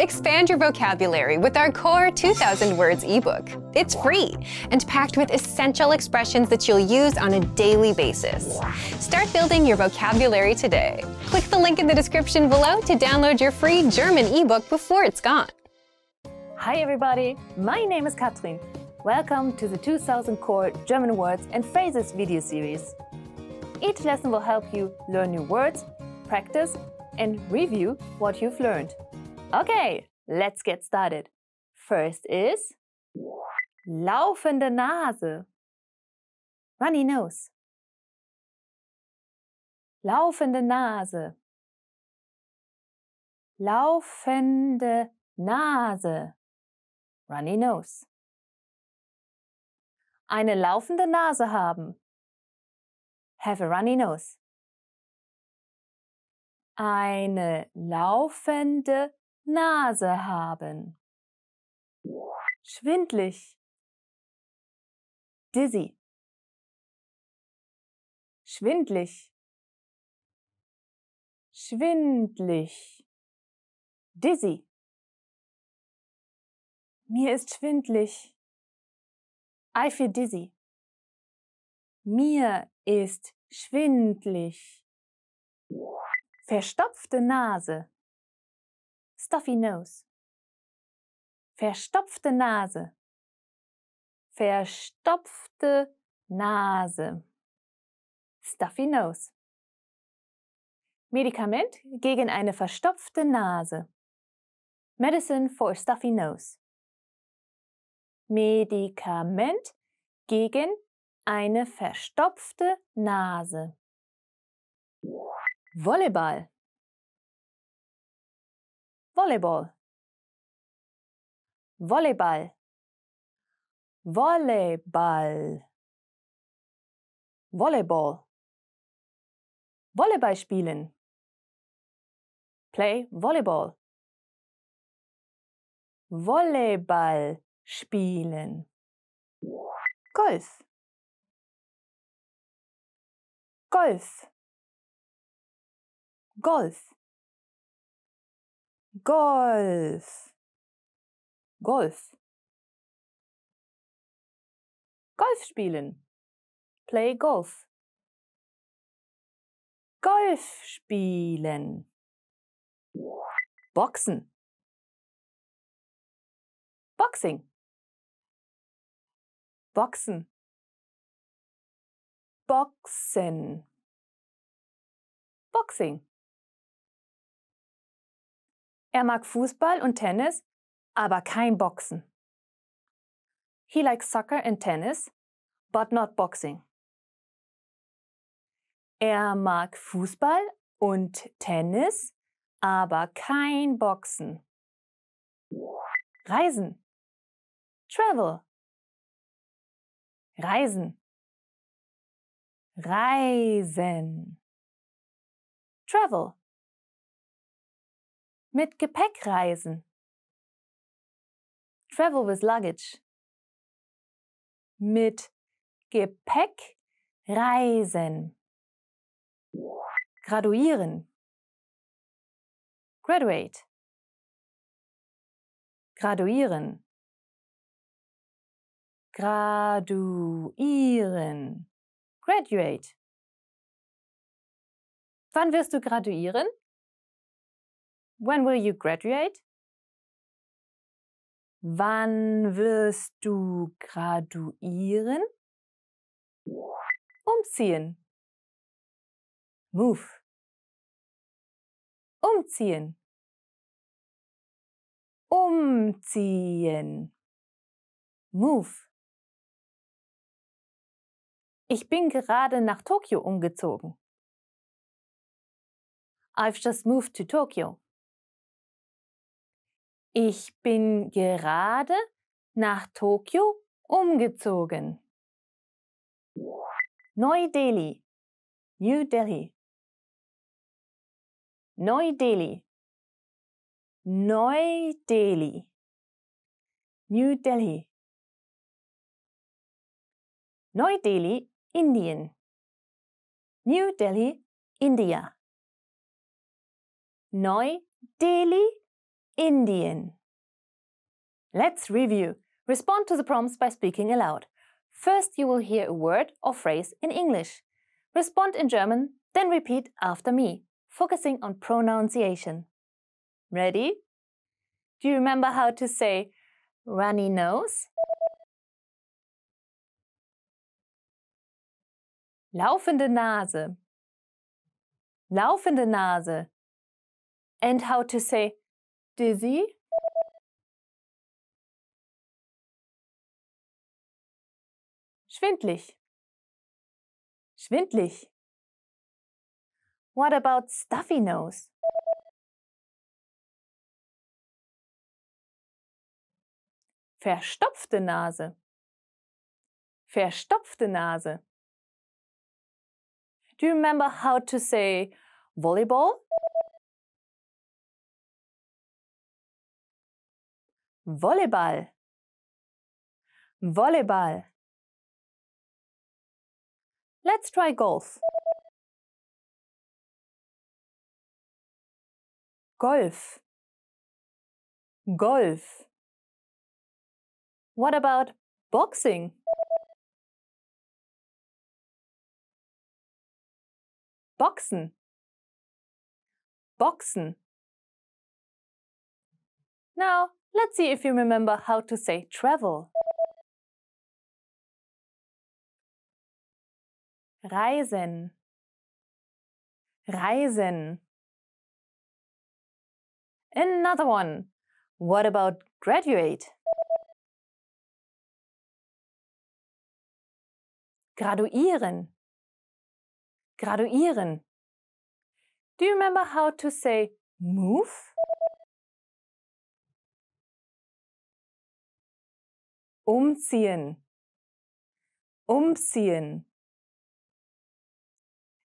Expand your vocabulary with our Core 2000 Words ebook. It's free and packed with essential expressions that you'll use on a daily basis. Start building your vocabulary today. Click the link in the description below to download your free German ebook before it's gone. Hi everybody, my name is Katrin. Welcome to the 2000 Core German Words and Phrases video series. Each lesson will help you learn new words, practice and review what you've learned. Okay, let's get started. First is laufende Nase. Runny nose. Laufende Nase. Laufende Nase. Runny nose. Eine laufende Nase haben. Have a runny nose. Eine laufende Nase haben. Schwindlig. Dizzy. Schwindlig. Schwindlig. Dizzy. Mir ist schwindlig. I feel dizzy. Mir ist schwindlig. Verstopfte Nase. Stuffy Nose. Verstopfte Nase. Verstopfte Nase. Stuffy Nose. Medikament gegen eine verstopfte Nase. Medicine for a stuffy nose. Medikament gegen eine verstopfte Nase. Volleyball. Volleyball. Volleyball. Volleyball. Volleyball. Volleyball spielen. Play Volleyball. Volleyball spielen. Golf. Golf. Golf. Golf. Golf. Golf spielen. Play Golf. Golf spielen. Boxen. Boxing. Boxen. Boxen. Boxing. Er mag Fußball und Tennis, aber kein Boxen. He likes soccer and tennis, but not boxing. Er mag Fußball und Tennis, aber kein Boxen. Reisen. Travel. Reisen. Reisen. Travel. Mit Gepäck reisen. Travel with luggage. Mit Gepäck reisen. Graduieren. Graduate. Graduieren. Graduieren. Graduate. Wann wirst du graduieren? When will you graduate? Wann wirst du graduieren? Umziehen. Move. Umziehen. Umziehen. Move. Ich bin gerade nach Tokio umgezogen. I've just moved to Tokyo. Ich bin gerade nach Tokio umgezogen. Neu-Delhi, New Delhi. Neu-Delhi, Neu-Delhi, New Delhi. Neu-Delhi, Indien. New Delhi, India. Neu-Delhi, Indian. Let's review. Respond to the prompts by speaking aloud. First, you will hear a word or phrase in English. Respond in German, then repeat after me, focusing on pronunciation. Ready? Do you remember how to say runny nose? Laufende Nase. Laufende Nase. And how to say dizzy, schwindlig, schwindlig. What about stuffy nose? Verstopfte Nase. Verstopfte Nase. Do you remember how to say volleyball? Volleyball. Volleyball. Let's try golf. Golf. Golf. What about boxing? Boxen. Boxen. Now Let's see if you remember how to say travel. Reisen. Reisen. Another one. What about graduate? Graduieren. Graduieren. Do you remember how to say move? umziehen, umziehen.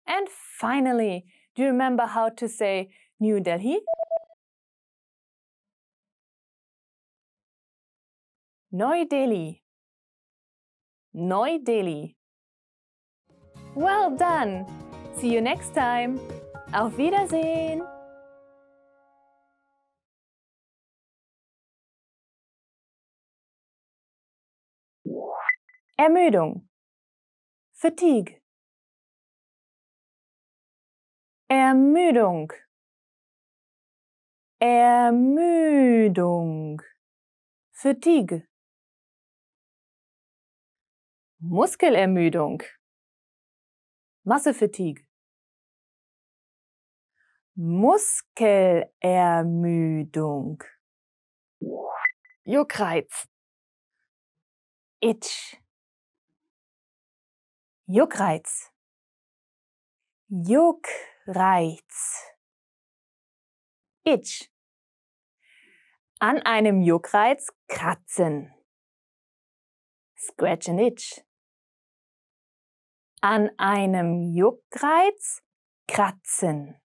And finally, do you remember how to say New Delhi? Neu Delhi. Neu Delhi. Well done! See you next time! Auf Wiedersehen! Ermüdung. Fatigue. Ermüdung. Ermüdung. Fatigue. Muskelermüdung. Massefatigue. Muskelermüdung. Juckreiz. Itch. Juckreiz. Juckreiz. Itch. An einem Juckreiz kratzen. Scratch and itch. An einem Juckreiz kratzen.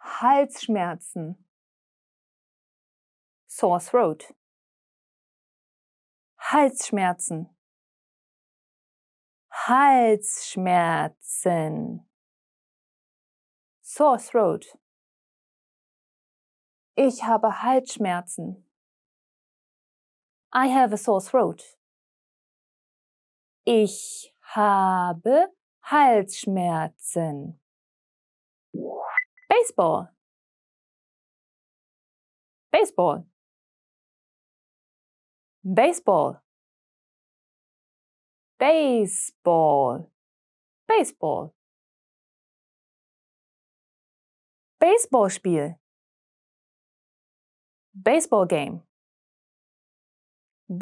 Halsschmerzen. Sore throat. Halsschmerzen. Halsschmerzen. Sore throat. Ich habe Halsschmerzen. I have a sore throat. Ich habe Halsschmerzen. Baseball. Baseball. Baseball. baseball, baseball. Baseballspiel, baseball game.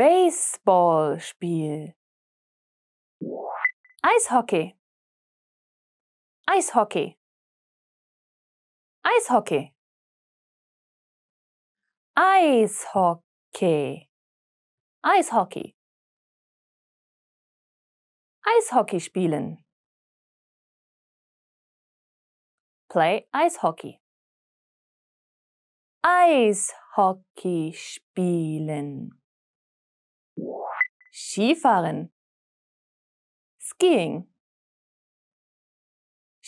Baseballspiel. Eishockey. Eishockey. Eishockey. Eishockey. Eishockey. Eishockey spielen. Play Eishockey. Eishockey spielen. Skifahren. Skiing.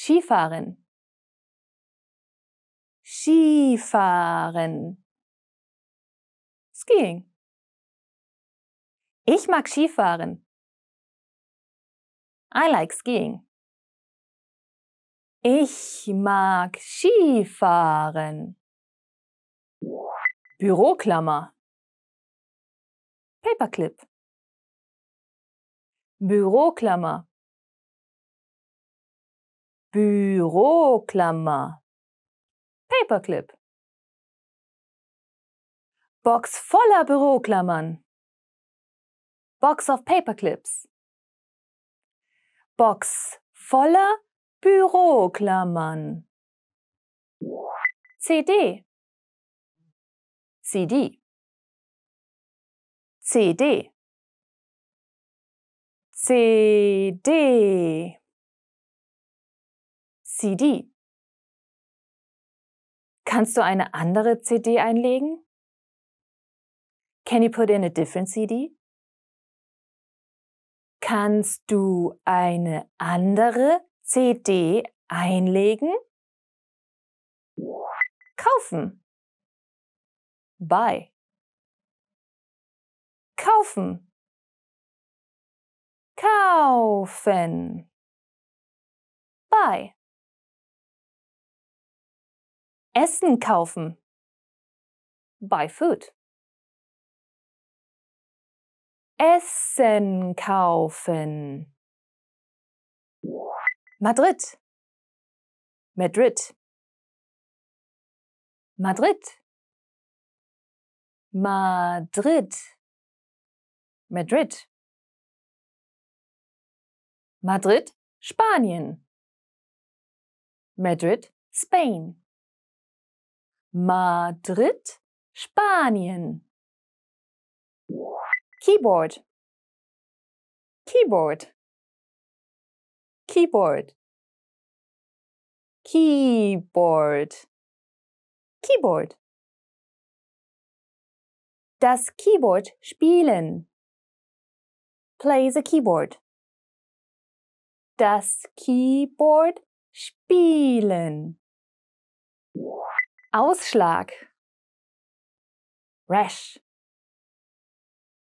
Skifahren. Skifahren. Skiing. Ich mag Skifahren. I like skiing. Ich mag Skifahren. Büroklammer. Paperclip. Büroklammer. Büroklammer. Paperclip. Box voller Büroklammern. Box of Paperclips. Box voller Büroklammern. CD CD CD CD CD Kannst du eine andere CD einlegen? Can you put in a different CD? kannst du eine andere CD einlegen, kaufen, buy, kaufen, kaufen, buy, Essen kaufen, buy food. Essen kaufen. Madrid. Madrid. Madrid. Madrid. Madrid. Madrid, Spanien. Madrid, Spain. Madrid, Spanien. Keyboard. Keyboard. Keyboard. Keyboard. Keyboard. Das Keyboard spielen. Play the keyboard. Das Keyboard spielen. Ausschlag. Rash.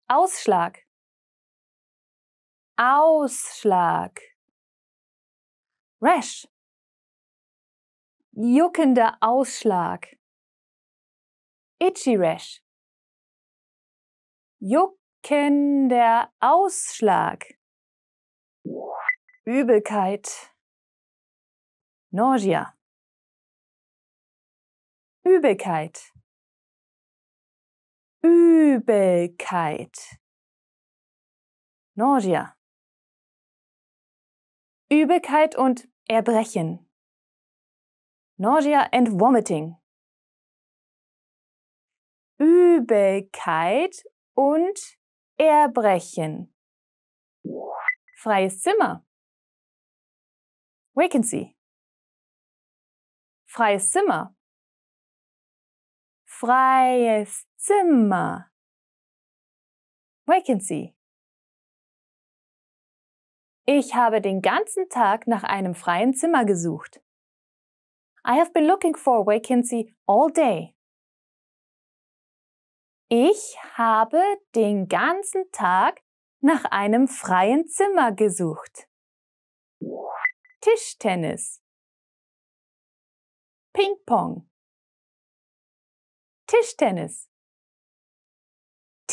Ausschlag. Ausschlag. Rash. Juckender Ausschlag. Itchy Rash. Juckender Ausschlag. Übelkeit. Nausea. Übelkeit. Übelkeit. Nausea. Übelkeit und Erbrechen. Nausea and Vomiting. Übelkeit und Erbrechen. Freies Zimmer. Vacancy. Freies Zimmer. Freies Zimmer. Vacancy. Ich habe den ganzen Tag nach einem freien Zimmer gesucht. I have been looking for a vacancy all day. Ich habe den ganzen Tag nach einem freien Zimmer gesucht. Tischtennis. Ping-Pong. Tischtennis.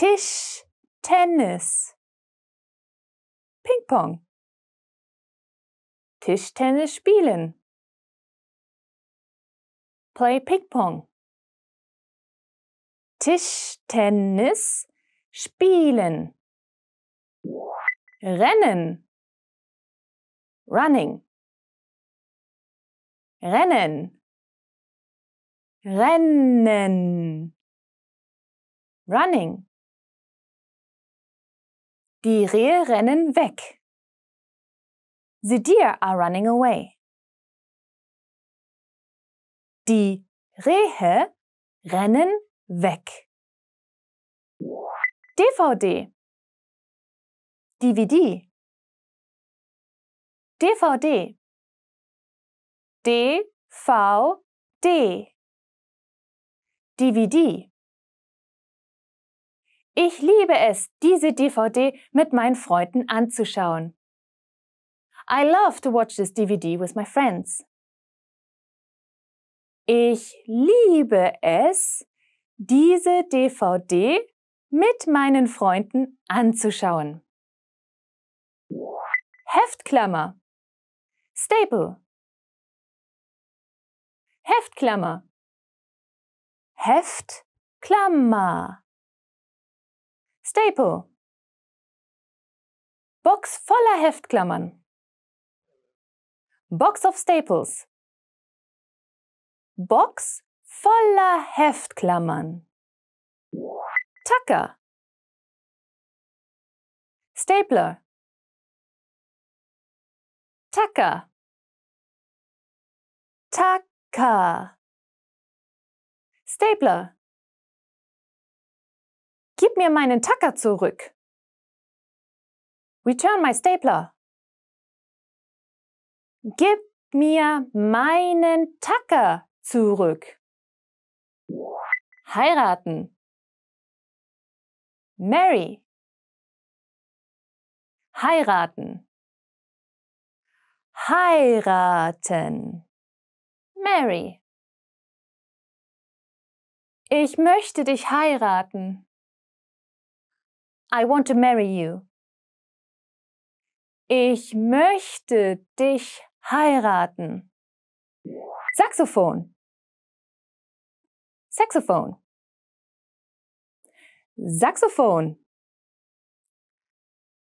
Tisch, Tennis. Ping-Pong. Tischtennis spielen. Play Ping-Pong. Tischtennis spielen. Rennen. Running. Rennen. Rennen. Running. Die Rehe rennen weg. The deer are running away. Die Rehe rennen weg. DVD DVD DVD DVD DVD ich liebe es, diese DVD mit meinen Freunden anzuschauen. I love to watch this DVD with my friends. Ich liebe es, diese DVD mit meinen Freunden anzuschauen. Heftklammer Staple Heftklammer Heftklammer Staple. Box voller Heftklammern. Box of Staples. Box voller Heftklammern. Tacker. Stapler. Tacker. Tacker. Stapler. Gib mir meinen Tacker zurück. Return my stapler. Gib mir meinen Tacker zurück. Heiraten. Mary. Heiraten. Heiraten. Mary. Ich möchte dich heiraten. I want to marry you. Ich möchte dich heiraten. Saxophon. Saxophon. Saxophon.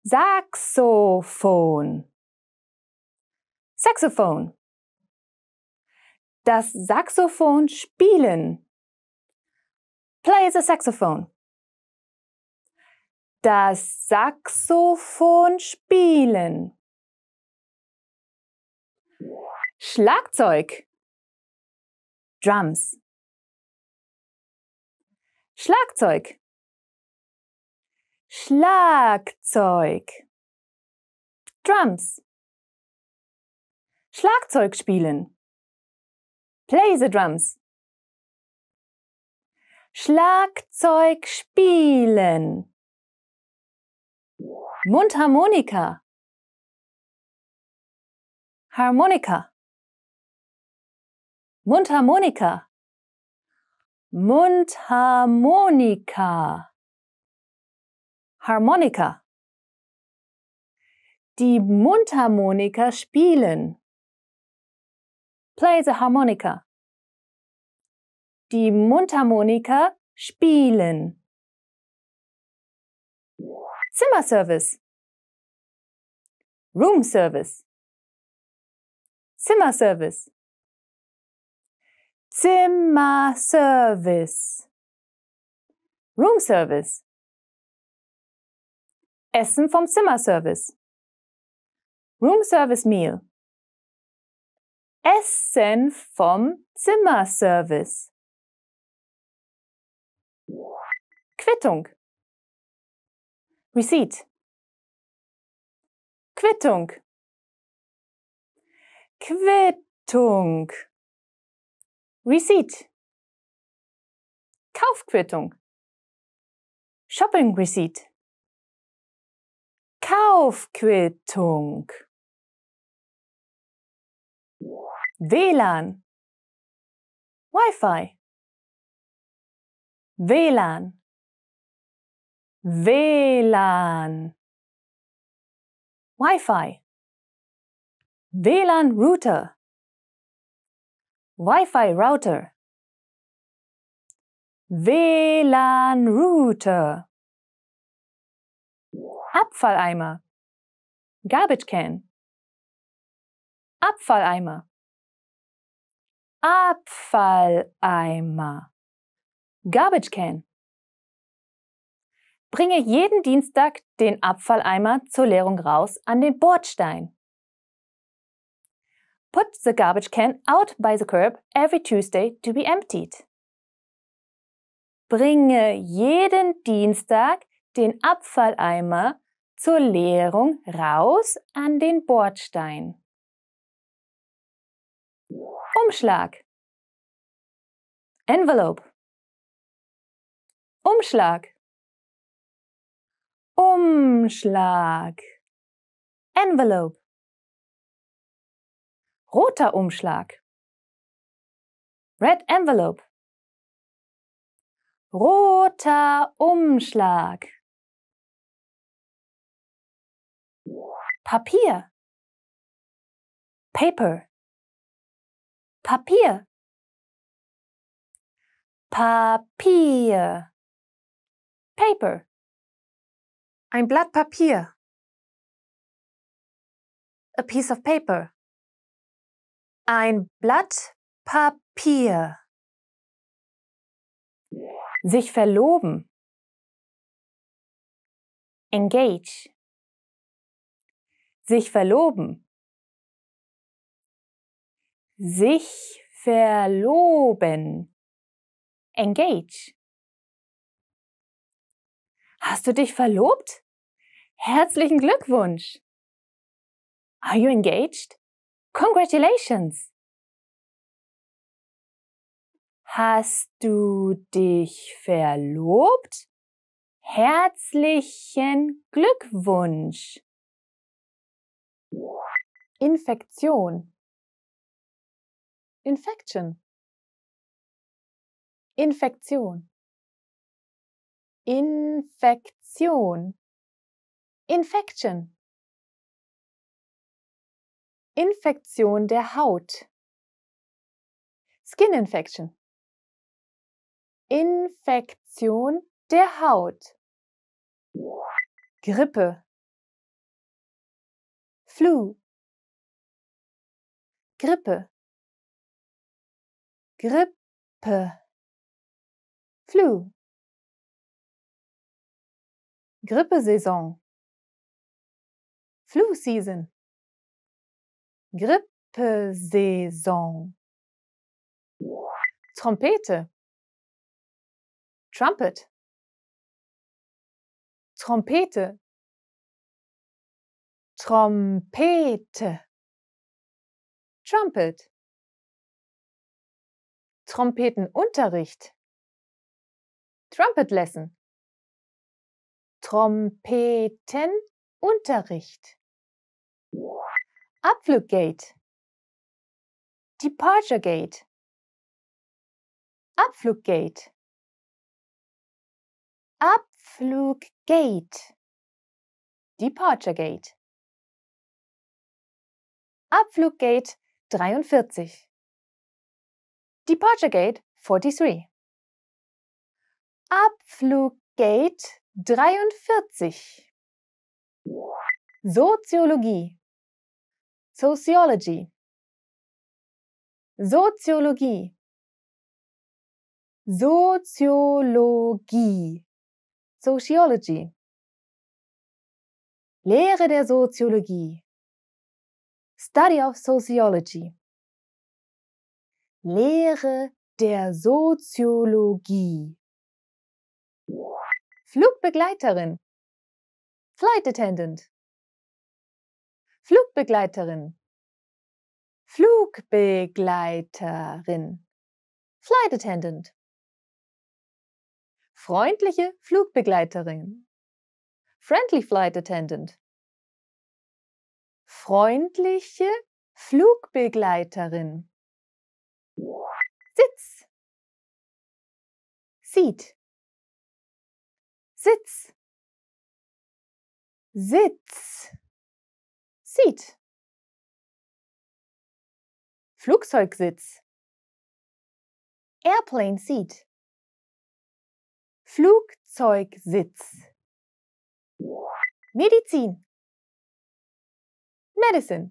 Saxophon. Saxophon. Das Saxophon spielen. Play the saxophone das Saxophon spielen. Schlagzeug. Drums. Schlagzeug. Schlagzeug. Drums. Schlagzeug spielen. Play the drums. Schlagzeug spielen. Mundharmonika. Harmonika. Mundharmonika. Mundharmonika. Harmonika. Die Mundharmonika spielen. Play the harmonica. Die Mundharmonika spielen. Zimmerservice, Roomservice, Zimmerservice, Zimmerservice, Service. Essen vom Zimmerservice, Service Meal, Essen vom Zimmerservice, Quittung. Receipt. Quittung. Quittung. Receipt. Kaufquittung. Shopping Receipt. Kaufquittung. WLAN. Wi-Fi. WLAN. WLAN. Wi-Fi. WLAN Router. Wi-Fi Router. WLAN Router. Abfalleimer. Garbage can. Abfalleimer. Abfalleimer. Garbage can. Bringe jeden Dienstag den Abfalleimer zur Leerung raus an den Bordstein. Put the garbage can out by the curb every Tuesday to be emptied. Bringe jeden Dienstag den Abfalleimer zur Leerung raus an den Bordstein. Umschlag Envelope Umschlag Umschlag. Envelope. Roter Umschlag. Red Envelope. Roter Umschlag. Papier. Paper. Papier. Papier. Paper. Ein Blatt Papier. A piece of paper. Ein Blatt Papier. Sich verloben. Engage. Sich verloben. Sich verloben. Engage. Hast du dich verlobt? Herzlichen Glückwunsch! Are you engaged? Congratulations! Hast du dich verlobt? Herzlichen Glückwunsch! Infektion. Infection. Infektion. Infektion. Infection. Infektion der Haut. Skin Infection. Infektion der Haut. Grippe. Flu. Grippe. Grippe. Flu. Grippesaison. Flu Season. Grippesaison. Trompete. Trumpet. Trompete. Trompete. Trumpet. Trompetenunterricht. Trumpet Lesson. Trompetenunterricht. Abfluggate. Departure Gate. Abfluggate. Abfluggate. Departure Gate. Abfluggate 43. Departure Gate 43. Abfluggate 43. Soziologie. Sociology. Soziologie. Soziologie. Sociology. Lehre der Soziologie. Study of Sociology. Lehre der Soziologie. Flugbegleiterin. Flight Attendant. Flugbegleiterin. Flugbegleiterin. Flight Attendant. Freundliche Flugbegleiterin. Friendly Flight Attendant. Freundliche Flugbegleiterin. Sitz. Seat. Sitz. Sitz. Seat. Flugzeugsitz. Airplane Seat. Flugzeugsitz. Medizin. Medicine.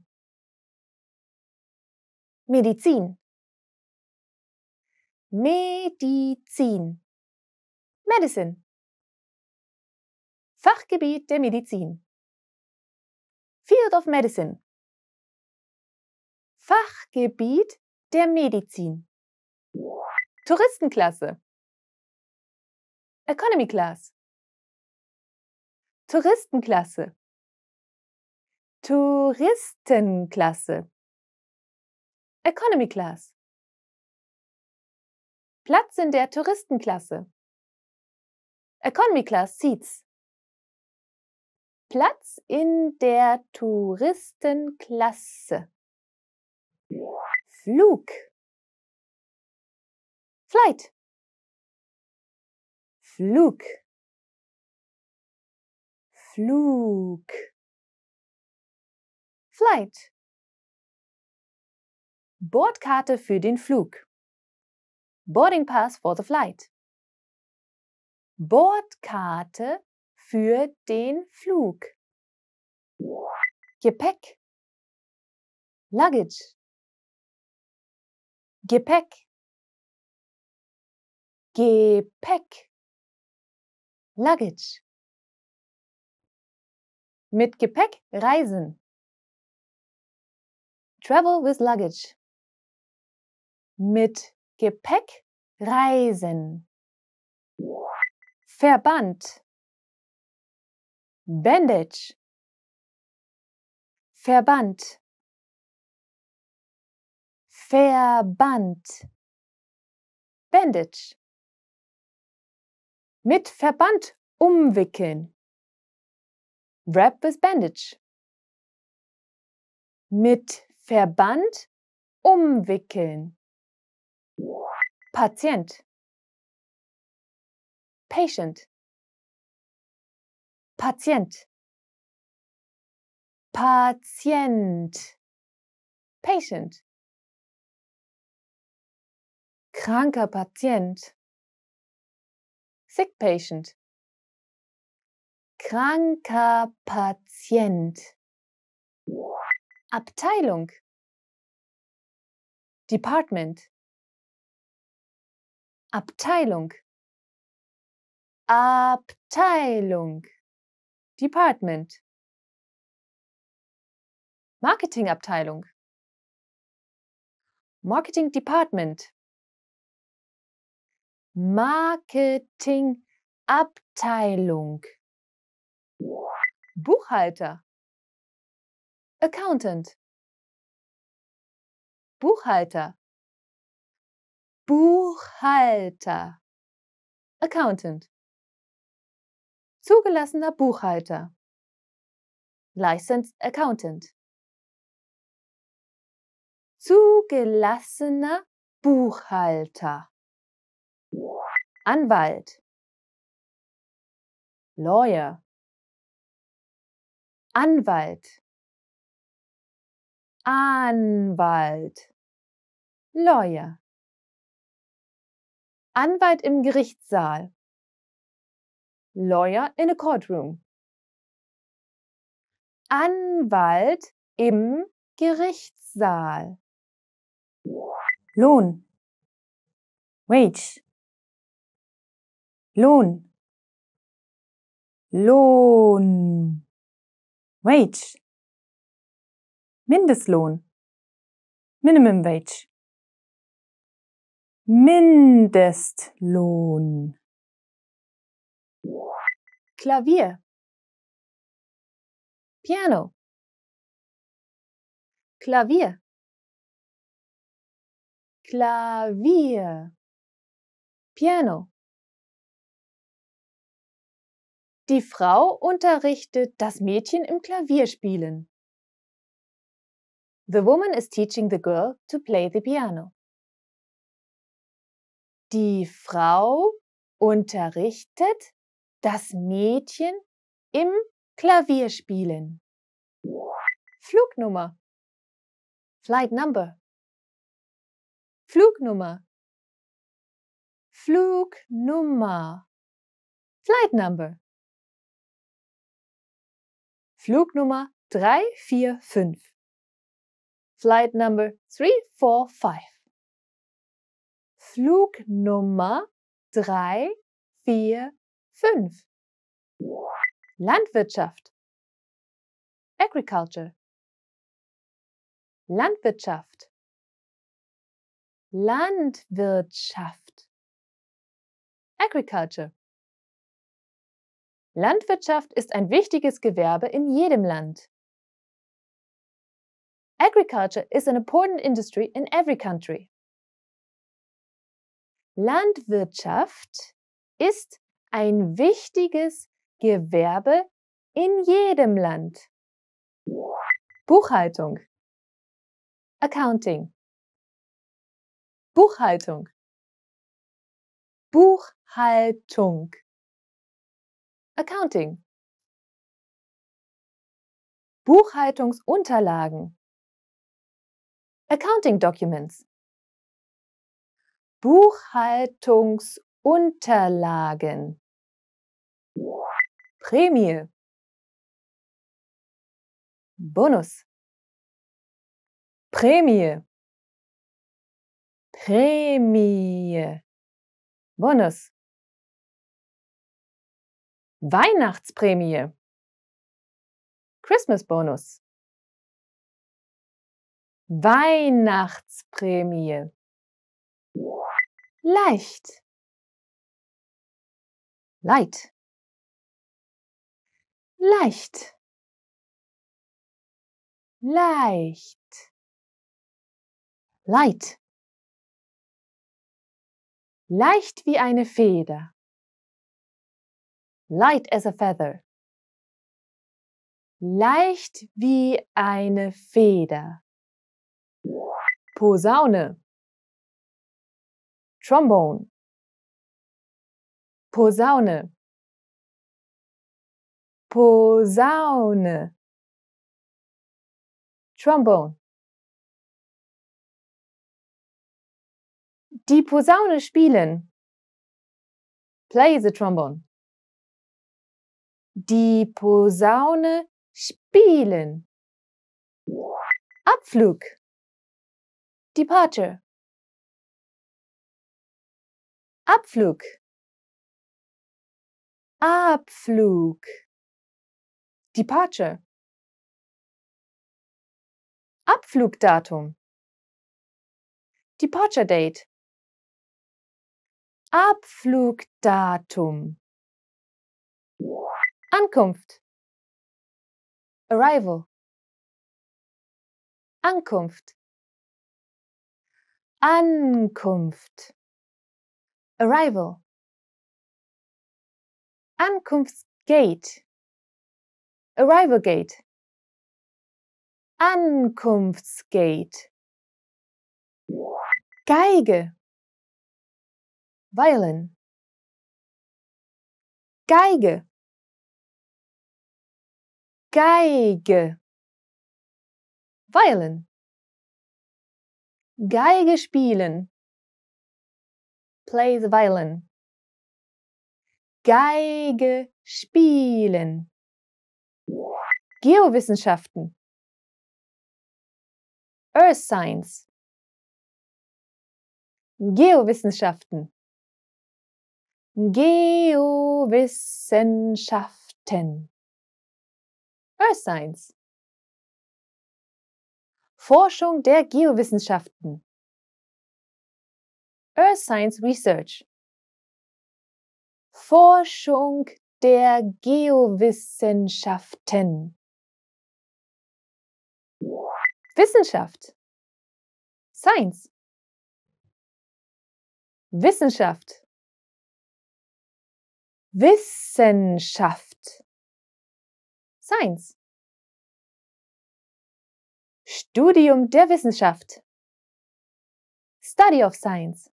Medizin. Medizin. Medicine. Fachgebiet der Medizin. Field of Medicine. Fachgebiet der Medizin. Touristenklasse. Economy Class. Touristenklasse. Touristenklasse. Economy Class. Platz in der Touristenklasse. Economy Class Seats. Platz in der Touristenklasse. Flug. Flight. Flug. Flug. Flight. Bordkarte für den Flug. Boarding Pass for the Flight. Bordkarte für den Flug. Gepäck. Luggage. Gepäck. Gepäck. Luggage. Mit Gepäck reisen. Travel with luggage. Mit Gepäck reisen. Verband. Bandage Verband Verband Bandage mit Verband umwickeln Wrap with Bandage mit Verband umwickeln Patient Patient Patient. Patient. Patient. Kranker Patient. Sick patient. Kranker Patient. Abteilung. Department. Abteilung. Abteilung. Department Marketingabteilung Marketing Department Marketingabteilung Buchhalter Accountant Buchhalter Buchhalter Accountant Zugelassener Buchhalter. Licensed Accountant. Zugelassener Buchhalter. Anwalt. Lawyer. Anwalt. Anwalt. Lawyer. Anwalt im Gerichtssaal lawyer in a courtroom. Anwalt im Gerichtssaal. Lohn. Wage. Lohn. Lohn. Wage. Mindestlohn. Minimum Wage. Mindestlohn. Klavier. Piano. Klavier. Klavier. Piano. Die Frau unterrichtet das Mädchen im Klavierspielen. The woman is teaching the girl to play the piano. Die Frau unterrichtet das Mädchen im Klavierspielen. Flugnummer. Flight number. Flugnummer. Flugnummer. Flight number. Flugnummer 345. Flight number 345. Flugnummer 345. 5. Landwirtschaft. Agriculture. Landwirtschaft. Landwirtschaft. Agriculture. Landwirtschaft ist ein wichtiges Gewerbe in jedem Land. Agriculture is an important industry in every country. Landwirtschaft ist ein wichtiges Gewerbe in jedem Land. Buchhaltung. Accounting. Buchhaltung. Buchhaltung. Accounting. Buchhaltungsunterlagen. Accounting Documents. Buchhaltungs Unterlagen. Prämie. Bonus. Prämie. Prämie. Bonus. Weihnachtsprämie. Christmas Bonus. Weihnachtsprämie. Leicht. Light. Leicht. Leicht. Light. Leicht wie eine Feder. Light as a feather. Leicht wie eine Feder. Posaune. Trombone. Posaune. Posaune. Trombone. Die Posaune spielen. Play the trombone. Die Posaune spielen. Abflug. Departure. Abflug. Abflug. Departure. Abflugdatum. Departure Date. Abflugdatum. Ankunft. Arrival. Ankunft. Ankunft. Arrival. Ankunftsgate. Arrival Gate. Ankunftsgate. Geige. Violin. Geige. Geige. Violin. Geige spielen. Play the violin. Geige spielen. Geowissenschaften. Earth Science. Geowissenschaften. Geowissenschaften. Earth Science. Forschung der Geowissenschaften. Earth Science Research. Forschung der Geowissenschaften. Wissenschaft. Science. Wissenschaft. Wissenschaft. Science. Studium der Wissenschaft. Study of Science.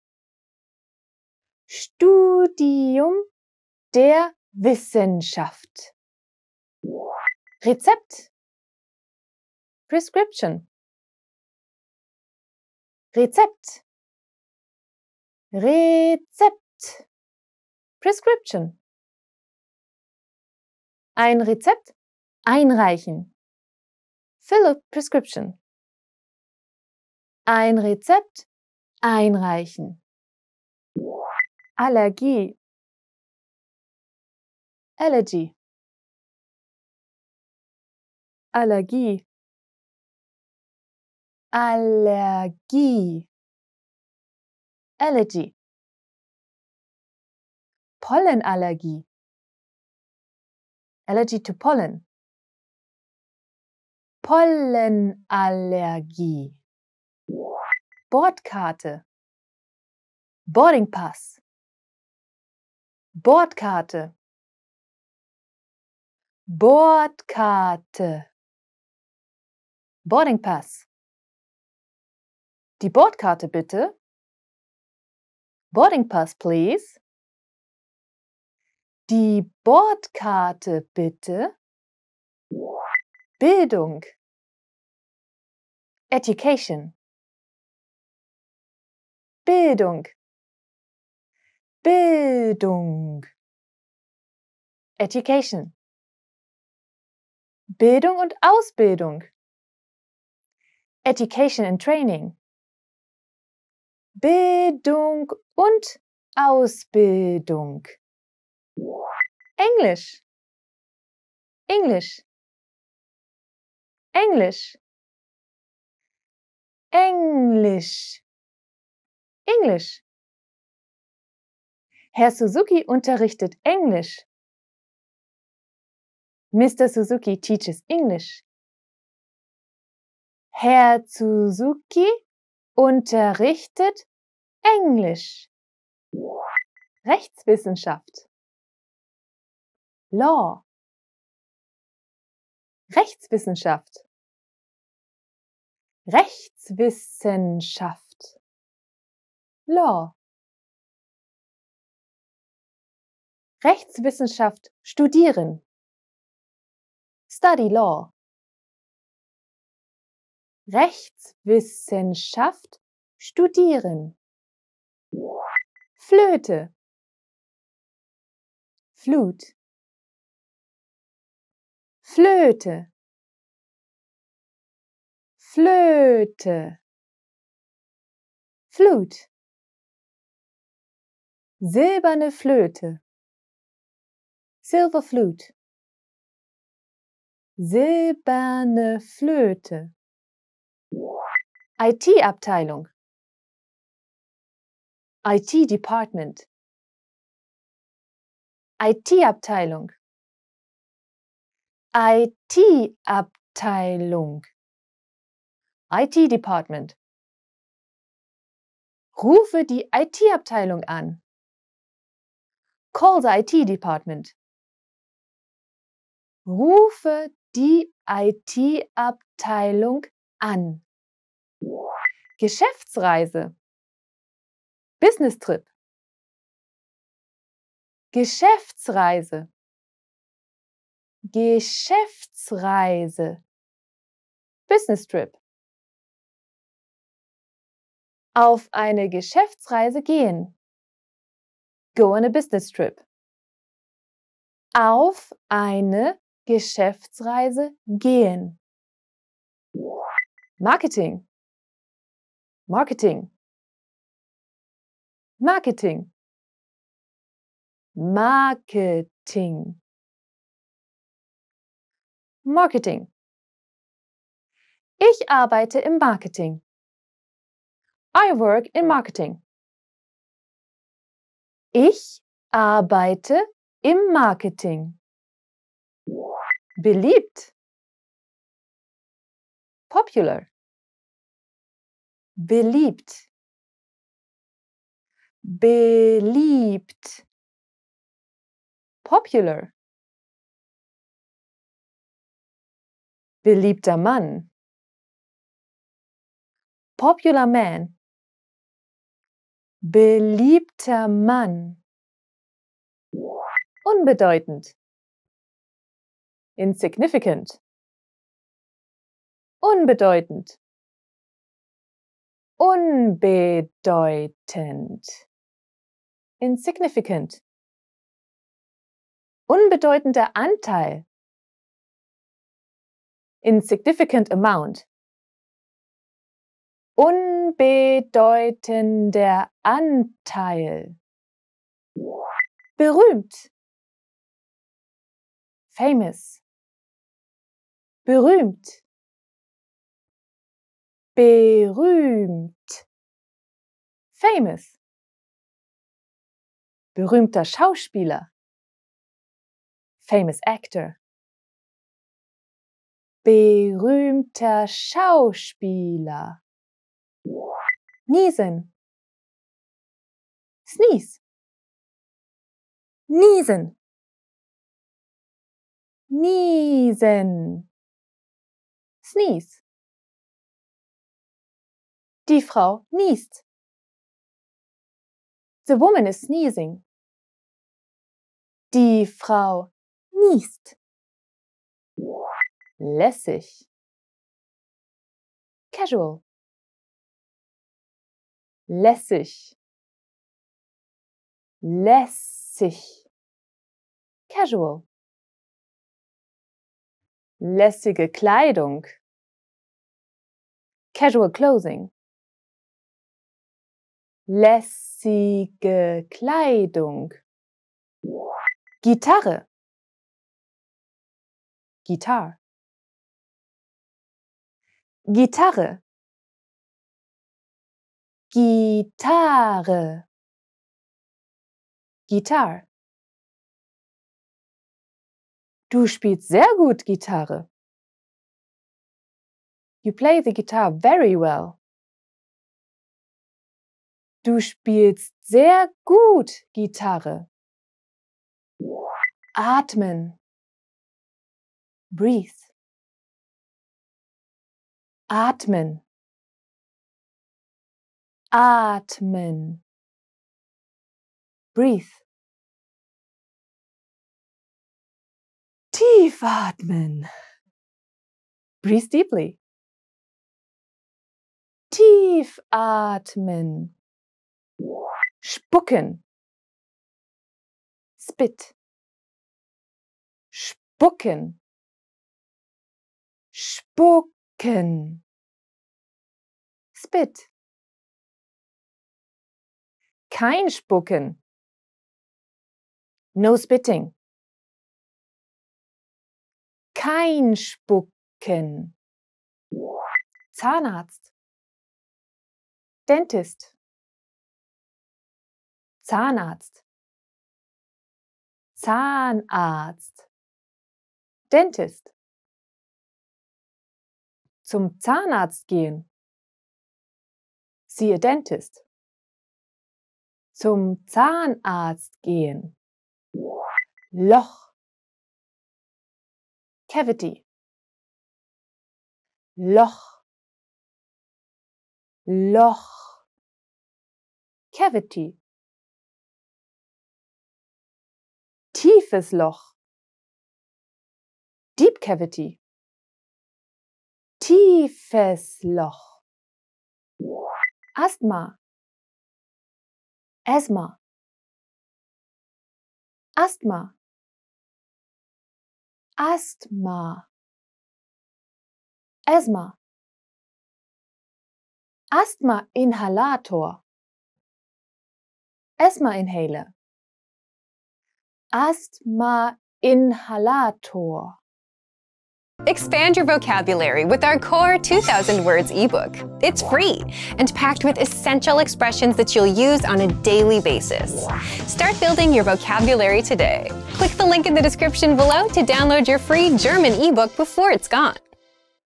Studium der Wissenschaft. Rezept. Prescription. Rezept. Rezept. Prescription. Ein Rezept einreichen. Fill a prescription. Ein Rezept einreichen. Allergie. Allergy. Allergie. Allergie. Allergy. Pollenallergie. Allergy to pollen. Pollenallergie. Bordkarte. Boarding Pass. Bordkarte. Bordkarte. Boarding Pass. Die Bordkarte bitte. Boarding Pass, please. Die Bordkarte bitte. Bildung. Education. Bildung. Bildung. Education. Bildung und Ausbildung. Education and Training. Bildung und Ausbildung. Englisch. Englisch. Englisch. Englisch. Englisch. Herr Suzuki unterrichtet Englisch. Mr. Suzuki teaches English. Herr Suzuki unterrichtet Englisch. Rechtswissenschaft. Law. Rechtswissenschaft. Rechtswissenschaft. Law. Rechtswissenschaft studieren. Study law. Rechtswissenschaft studieren. Flöte. Flut. Flöte. Flöte. Flut. Silberne Flöte. Silver flute silberne Flöte. IT-Abteilung. IT-Department. IT-Abteilung. IT-Abteilung. IT-Department. Rufe die IT-Abteilung an. Call the IT-Department. Rufe die IT-Abteilung an. Geschäftsreise. Business Trip. Geschäftsreise. Geschäftsreise. Business Trip. Auf eine Geschäftsreise gehen. Go on a business trip. Auf eine Geschäftsreise gehen. Marketing. Marketing. Marketing. Marketing. Marketing. Ich arbeite im Marketing. I work in Marketing. Ich arbeite im Marketing beliebt, popular, beliebt, beliebt, popular, beliebter Mann, popular man, beliebter Mann, unbedeutend insignificant, unbedeutend, unbedeutend, insignificant, unbedeutender Anteil, insignificant amount, unbedeutender Anteil, berühmt, famous, berühmt berühmt famous berühmter Schauspieler famous actor berühmter Schauspieler niesen sneeze niesen niesen sneeze. Die Frau niest. The woman is sneezing. Die Frau niest. Lässig. Casual. Lässig. Lässig. Casual. Lässige Kleidung. Casual Clothing. Lässige Kleidung. Gitarre. Guitar. Gitarre. Gitarre. Gitar. Du spielst sehr gut Gitarre. You play the guitar very well. Du spielst sehr gut Gitarre. Atmen. Breathe. Atmen. Atmen. Breathe. Tief atmen. Breathe deeply. Tief atmen. Spucken. Spit. Spucken. Spucken. Spit. Kein Spucken. No spitting. Kein Spucken. Zahnarzt. Dentist, Zahnarzt, Zahnarzt, Dentist. Zum Zahnarzt gehen. Siehe Dentist. Zum Zahnarzt gehen. Loch. Cavity. Loch. Loch, Cavity, tiefes Loch, Deep Cavity, tiefes Loch, Asthma, Asthma, Asthma, Asthma, Asthma. Asthma-Inhalator. Asthma-Inhaler. Asthma-Inhalator. Expand your vocabulary with our Core 2000 Words ebook. It's free and packed with essential expressions that you'll use on a daily basis. Start building your vocabulary today. Click the link in the description below to download your free German ebook before it's gone.